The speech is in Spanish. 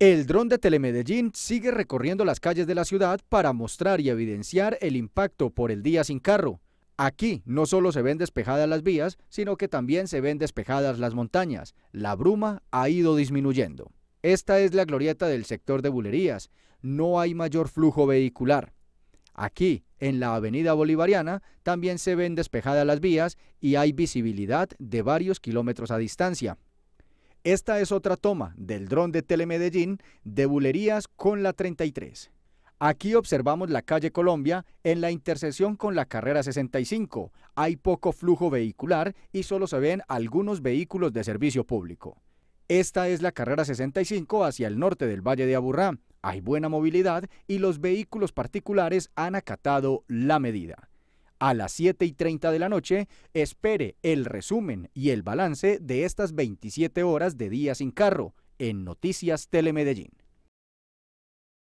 El dron de Telemedellín sigue recorriendo las calles de la ciudad para mostrar y evidenciar el impacto por el día sin carro. Aquí no solo se ven despejadas las vías, sino que también se ven despejadas las montañas. La bruma ha ido disminuyendo. Esta es la glorieta del sector de Bulerías. No hay mayor flujo vehicular. Aquí, en la avenida Bolivariana, también se ven despejadas las vías y hay visibilidad de varios kilómetros a distancia. Esta es otra toma del dron de Telemedellín de Bulerías con la 33. Aquí observamos la calle Colombia en la intersección con la carrera 65. Hay poco flujo vehicular y solo se ven algunos vehículos de servicio público. Esta es la carrera 65 hacia el norte del Valle de Aburrá. Hay buena movilidad y los vehículos particulares han acatado la medida a las 7 y 30 de la noche, espere el resumen y el balance de estas 27 horas de día sin carro en Noticias Telemedellín.